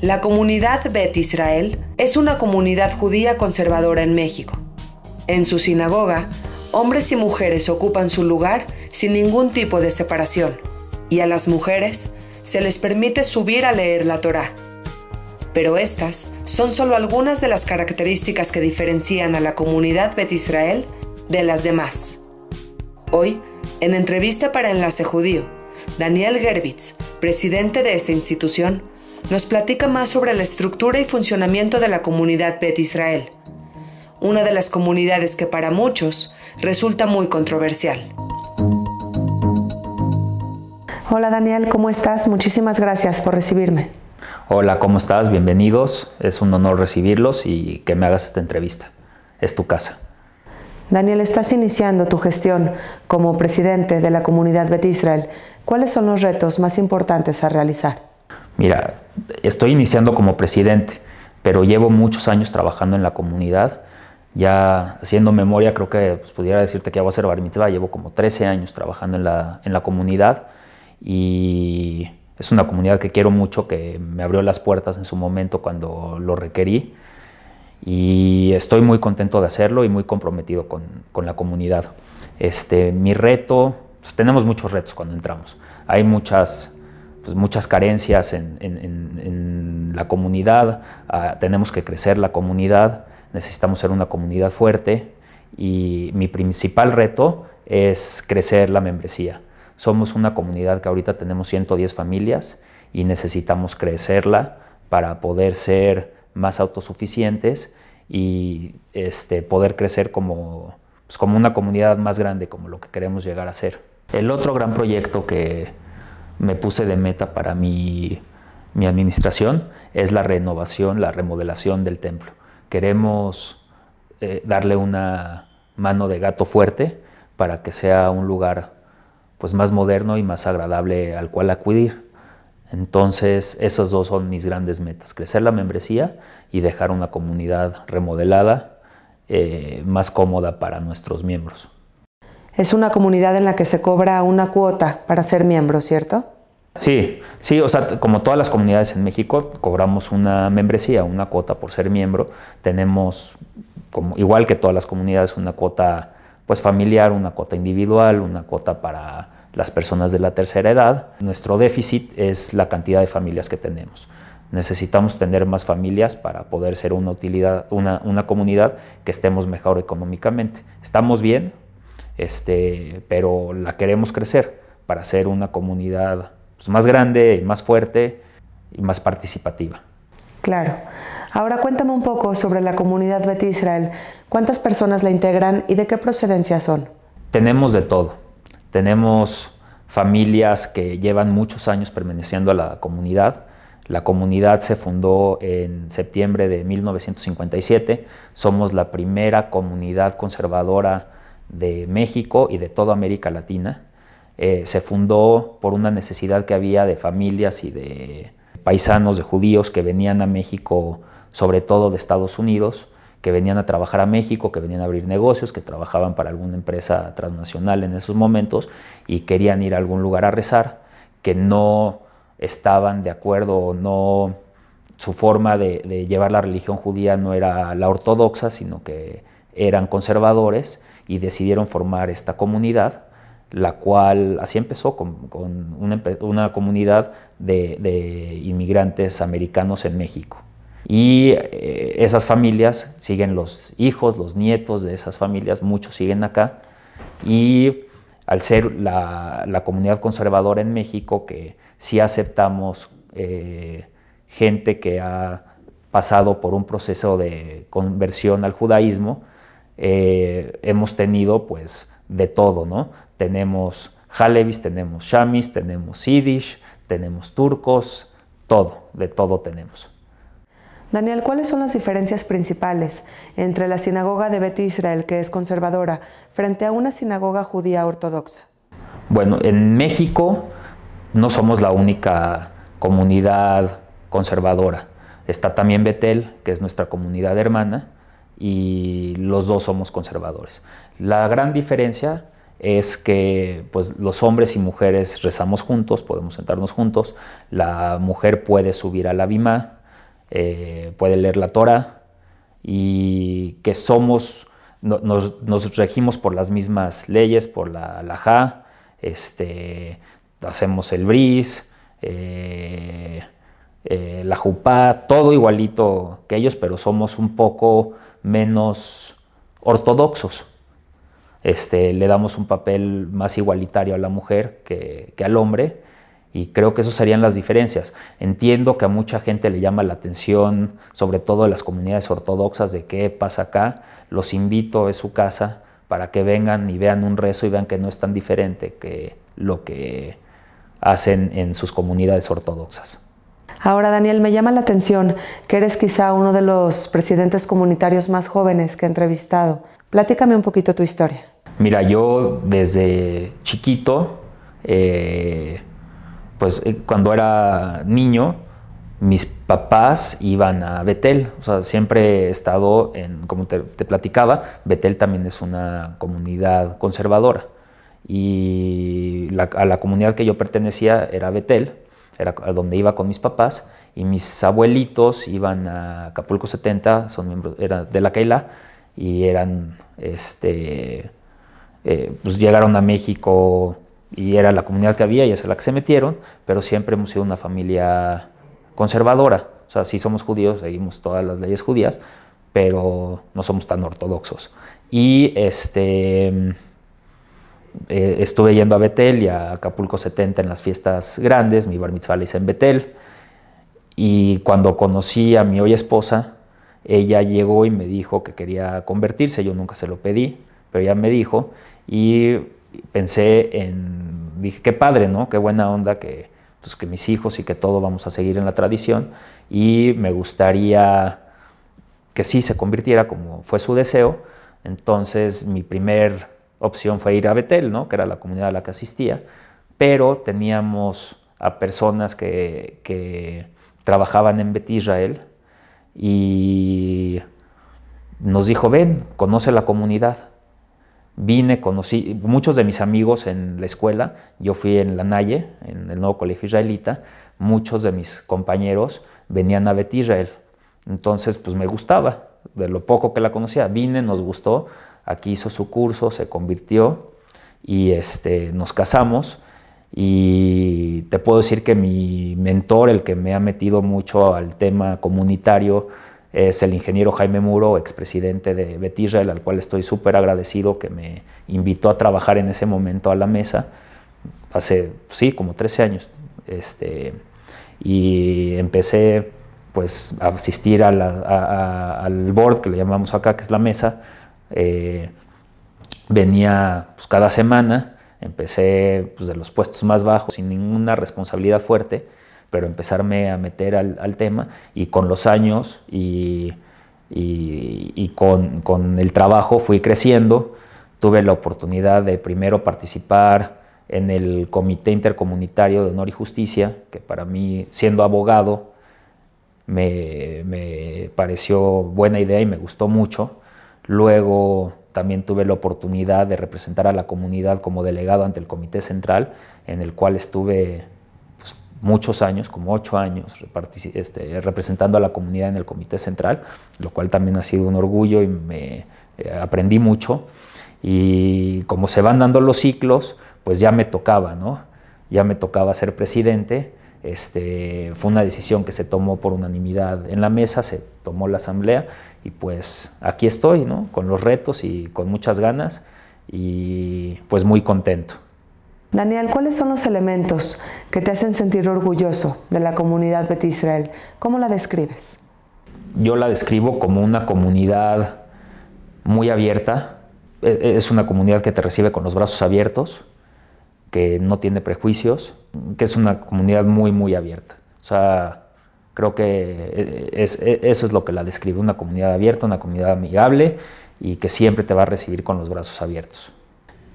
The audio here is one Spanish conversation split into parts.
La comunidad Bet Israel es una comunidad judía conservadora en México. En su sinagoga, hombres y mujeres ocupan su lugar sin ningún tipo de separación, y a las mujeres se les permite subir a leer la Torá. Pero estas son solo algunas de las características que diferencian a la comunidad Bet Israel de las demás. Hoy, en entrevista para Enlace Judío, Daniel Gerbitz, presidente de esta institución, nos platica más sobre la estructura y funcionamiento de la comunidad Bet Israel, una de las comunidades que para muchos resulta muy controversial. Hola Daniel, ¿cómo estás? Muchísimas gracias por recibirme. Hola, ¿cómo estás? Bienvenidos. Es un honor recibirlos y que me hagas esta entrevista. Es tu casa. Daniel, estás iniciando tu gestión como presidente de la comunidad Bet Israel. ¿Cuáles son los retos más importantes a realizar? mira, estoy iniciando como presidente, pero llevo muchos años trabajando en la comunidad. Ya haciendo memoria, creo que pues, pudiera decirte que ya voy a ser bar Llevo como 13 años trabajando en la, en la comunidad y es una comunidad que quiero mucho, que me abrió las puertas en su momento cuando lo requerí. Y estoy muy contento de hacerlo y muy comprometido con, con la comunidad. Este, mi reto, pues, tenemos muchos retos cuando entramos. Hay muchas pues, muchas carencias en, la comunidad, ah, tenemos que crecer la comunidad, necesitamos ser una comunidad fuerte y mi principal reto es crecer la membresía. Somos una comunidad que ahorita tenemos 110 familias y necesitamos crecerla para poder ser más autosuficientes y este, poder crecer como, pues, como una comunidad más grande, como lo que queremos llegar a ser. El otro gran proyecto que, me puse de meta para mi, administración es la renovación, la remodelación del templo. Queremos eh, darle una mano de gato fuerte para que sea un lugar pues más moderno y más agradable al cual acudir. Entonces, esas dos son mis grandes metas, crecer la membresía y dejar una comunidad remodelada, eh, más cómoda para nuestros miembros es una comunidad en la que se cobra una cuota para ser miembro, ¿cierto? Sí, sí, o sea, como todas las comunidades en México, cobramos una membresía, una cuota por ser miembro. Tenemos, como, igual que todas las comunidades, una cuota pues familiar, una cuota individual, una cuota para las personas de la tercera edad. Nuestro déficit es la cantidad de familias que tenemos. Necesitamos tener más familias para poder ser una utilidad, una, una comunidad que estemos mejor económicamente. Estamos bien, este, pero la queremos crecer para ser una comunidad pues, más grande, más fuerte y más participativa. Claro. Ahora cuéntame un poco sobre la comunidad Bet Israel. ¿Cuántas personas la integran y de qué procedencia son? Tenemos de todo. Tenemos familias que llevan muchos años permaneciendo a la comunidad. La comunidad se fundó en septiembre de 1957. Somos la primera comunidad conservadora de México y de toda América Latina. Eh, se fundó por una necesidad que había de familias y de paisanos, de judíos que venían a México, sobre todo de Estados Unidos, que venían a trabajar a México, que venían a abrir negocios, que trabajaban para alguna empresa transnacional en esos momentos y querían ir a algún lugar a rezar, que no estaban de acuerdo o no su forma de, llevar la religión judía no era la ortodoxa, sino que eran conservadores y decidieron formar esta comunidad, la cual así empezó con, una, comunidad de, inmigrantes americanos en México. Y eh, esas familias siguen los hijos, los nietos de esas familias, muchos siguen acá. Y al ser la, comunidad conservadora en México, que sí aceptamos eh, gente que ha pasado por un proceso de conversión al judaísmo, eh, hemos tenido pues de todo, ¿no? Tenemos Halevis, tenemos Shamis, tenemos Yiddish, tenemos turcos, todo, de todo tenemos. Daniel, ¿cuáles son las diferencias principales entre la sinagoga de Bet Israel, que es conservadora, frente a una sinagoga judía ortodoxa? Bueno, en México no somos la única comunidad conservadora. Está también Betel, que es nuestra comunidad hermana, y los dos somos conservadores. La gran diferencia es que pues, los hombres y mujeres rezamos juntos, podemos sentarnos juntos, la mujer puede subir a la bima, eh, puede leer la Torah y que somos, nos, regimos por las mismas leyes, por la halajá, este, hacemos el bris, eh, eh, la Jupa todo igualito que ellos, pero somos un poco menos ortodoxos. Este, le damos un papel más igualitario a la mujer que, al hombre y creo que esas serían las diferencias. Entiendo que a mucha gente le llama la atención, sobre todo de las comunidades ortodoxas, de qué pasa acá. Los invito a su casa para que vengan y vean un rezo y vean que no es tan diferente que lo que hacen en sus comunidades ortodoxas. Ahora, Daniel, me llama la atención que eres quizá uno de los presidentes comunitarios más jóvenes que he entrevistado. Platícame un poquito tu historia. Mira, yo desde chiquito, eh, pues eh, cuando era niño, mis papás iban a Betel. O sea, siempre he estado en, como te, platicaba, Betel también es una comunidad conservadora. Y la, a la comunidad que yo pertenecía era Betel era donde iba con mis papás, y mis abuelitos iban a Acapulco 70, son miembros, era de la Keila, y eran, este, eh, pues llegaron a México y era la comunidad que había y es a la que se metieron, pero siempre hemos sido una familia conservadora. O sea, sí somos judíos, seguimos todas las leyes judías, pero no somos tan ortodoxos. Y este eh, estuve yendo a Betel y a Acapulco 70 en las fiestas grandes, mi bar mitzvah la hice en Betel, y cuando conocí a mi hoy esposa, ella llegó y me dijo que quería convertirse, yo nunca se lo pedí, pero ella me dijo, y pensé en, dije, qué padre, ¿no? Qué buena onda que, pues, que mis hijos y que todo vamos a seguir en la tradición, y me gustaría que sí se convirtiera como fue su deseo, entonces mi primer opción fue ir a Betel, ¿no? que era la comunidad a la que asistía, pero teníamos a personas que, trabajaban en Bet Israel y nos dijo, ven, conoce la comunidad. Vine, conocí muchos de mis amigos en la escuela, yo fui en la Naye, en el nuevo colegio israelita, muchos de mis compañeros venían a Bet Israel. Entonces, pues me gustaba, de lo poco que la conocía. Vine, nos gustó, aquí hizo su curso, se convirtió y este, nos casamos. Y te puedo decir que mi mentor, el que me ha metido mucho al tema comunitario, es el ingeniero Jaime Muro, expresidente de Betisrael, al cual estoy súper agradecido que me invitó a trabajar en ese momento a la mesa, hace, sí, como 13 años. Este, y empecé pues a asistir al board que le llamamos acá, que es la mesa, eh, venía pues, cada semana, empecé pues, de los puestos más bajos, sin ninguna responsabilidad fuerte, pero empezarme a meter al, tema y con los años y, con, el trabajo fui creciendo, tuve la oportunidad de primero participar en el Comité Intercomunitario de Honor y Justicia, que para mí, siendo abogado, me, me pareció buena idea y me gustó mucho Luego también tuve la oportunidad de representar a la comunidad como delegado ante el Comité Central, en el cual estuve pues, muchos años, como ocho años, este, representando a la comunidad en el Comité Central, lo cual también ha sido un orgullo y me eh, aprendí mucho. Y como se van dando los ciclos, pues ya me tocaba, ¿no? Ya me tocaba ser presidente este, fue una decisión que se tomó por unanimidad en la mesa, se tomó la asamblea y pues aquí estoy, ¿no? Con los retos y con muchas ganas y pues muy contento. Daniel, ¿cuáles son los elementos que te hacen sentir orgulloso de la comunidad Betisrael? Israel? ¿Cómo la describes? Yo la describo como una comunidad muy abierta. E, e, es una comunidad que te recibe con los brazos abiertos, que no tiene prejuicios, que es una comunidad muy, muy abierta. O sea, creo que eh, e, eso es lo que la describe, una comunidad abierta, una comunidad amigable y que siempre te va a recibir con los brazos abiertos.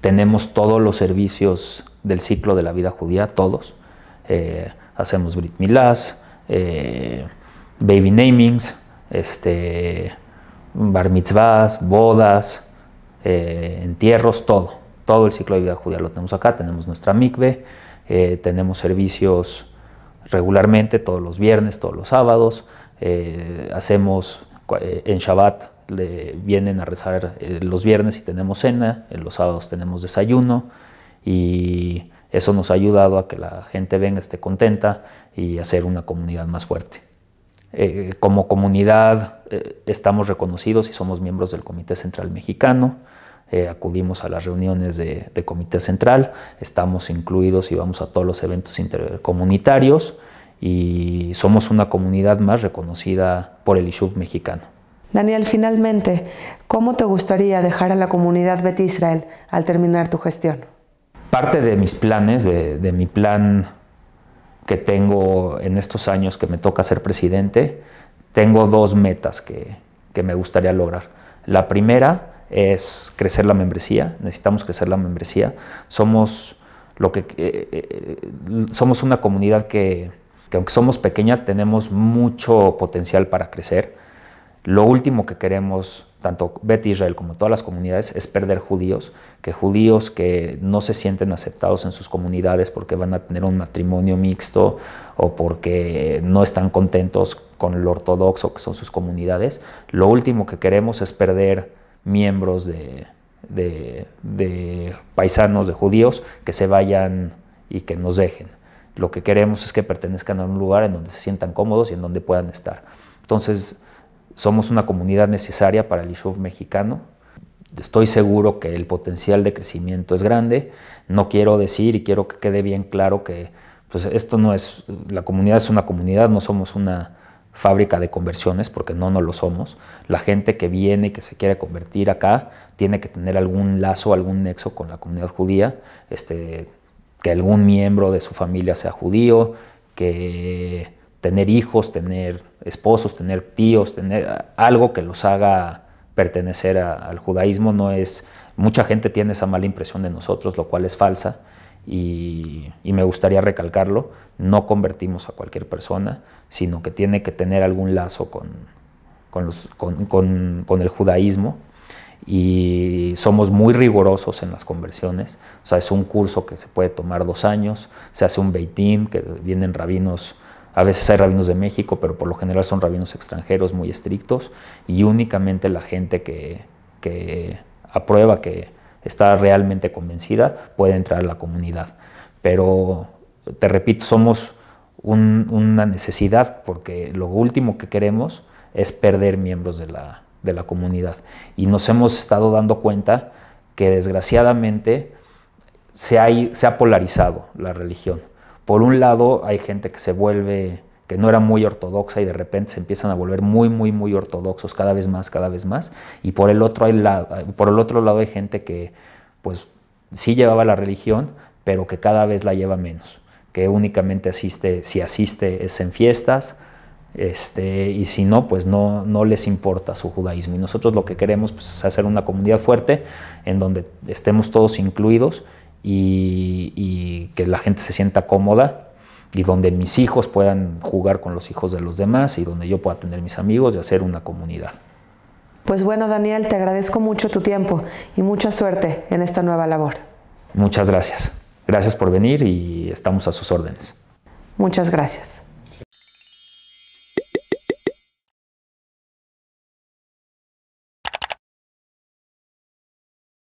Tenemos todos los servicios del ciclo de la vida judía, todos. Eh, hacemos Brit milas, eh, baby namings, este, bar mitzvahs, bodas, entierros, todo todo el ciclo de vida judía lo tenemos acá, tenemos nuestra mikve, eh, tenemos servicios regularmente todos los viernes, todos los sábados, eh, hacemos eh, en Shabbat vienen a rezar los viernes y tenemos cena, en los sábados tenemos desayuno y eso nos ha ayudado a que la gente venga, esté contenta y hacer una comunidad más fuerte. como comunidad estamos reconocidos y somos miembros del Comité Central Mexicano. Eh, acudimos a las reuniones de, comité central, estamos incluidos y vamos a todos los eventos intercomunitarios y somos una comunidad más reconocida por el ishuv mexicano. Daniel, finalmente, ¿cómo te gustaría dejar a la comunidad Bet Israel al terminar tu gestión? Parte de mis planes, de, mi plan que tengo en estos años que me toca ser presidente, tengo dos metas que, que me gustaría lograr. La primera es crecer la membresía, necesitamos crecer la membresía. Somos, lo que, eh, eh, somos una comunidad que, que, aunque somos pequeñas, tenemos mucho potencial para crecer. Lo último que queremos, tanto Bet Israel como todas las comunidades, es perder judíos, que judíos que no se sienten aceptados en sus comunidades porque van a tener un matrimonio mixto o porque no están contentos con lo ortodoxo que son sus comunidades. Lo último que queremos es perder miembros de, paisanos, de judíos, que se vayan y que nos dejen. Lo que queremos es que pertenezcan a un lugar en donde se sientan cómodos y en donde puedan estar. Entonces, somos una comunidad necesaria para el Ishuv mexicano. Estoy seguro que el potencial de crecimiento es grande. No quiero decir y quiero que quede bien claro que pues, esto no es, la comunidad es una comunidad, no somos una, fábrica de conversiones, porque no nos lo somos. La gente que viene y que se quiere convertir acá tiene que tener algún lazo, algún nexo con la comunidad judía, este, que algún miembro de su familia sea judío, que tener hijos, tener esposos, tener tíos, tener algo que los haga pertenecer al judaísmo no es... Mucha gente tiene esa mala impresión de nosotros, lo cual es falsa y, me gustaría recalcarlo, no convertimos a cualquier persona, sino que tiene que tener algún lazo con, el judaísmo y somos muy rigurosos en las conversiones. O sea, es un curso que se puede tomar dos años, se hace un beitín, que vienen rabinos, a veces hay rabinos de México, pero por lo general son rabinos extranjeros muy estrictos y únicamente la gente que aprueba que, está realmente convencida, puede entrar a la comunidad. Pero, te repito, somos una necesidad porque lo último que queremos es perder miembros de la, comunidad. Y nos hemos estado dando cuenta que desgraciadamente se ha polarizado la religión. Por un lado, hay gente que se vuelve que no era muy ortodoxa y de repente se empiezan a volver muy, muy, muy ortodoxos cada vez más, cada vez más. Y por el otro, hay por el otro lado hay gente que pues sí llevaba la religión, pero que cada vez la lleva menos, que únicamente asiste, si asiste es en fiestas, este, y si no, pues no, no les importa su judaísmo. Y nosotros lo que queremos pues, es hacer una comunidad fuerte en donde estemos todos incluidos y que la gente se sienta cómoda y donde mis hijos puedan jugar con los hijos de los demás y donde yo pueda tener mis amigos y hacer una comunidad. Pues bueno, Daniel, te agradezco mucho tu tiempo y mucha suerte en esta nueva labor. Muchas gracias. Gracias por venir y estamos a sus órdenes. Muchas gracias.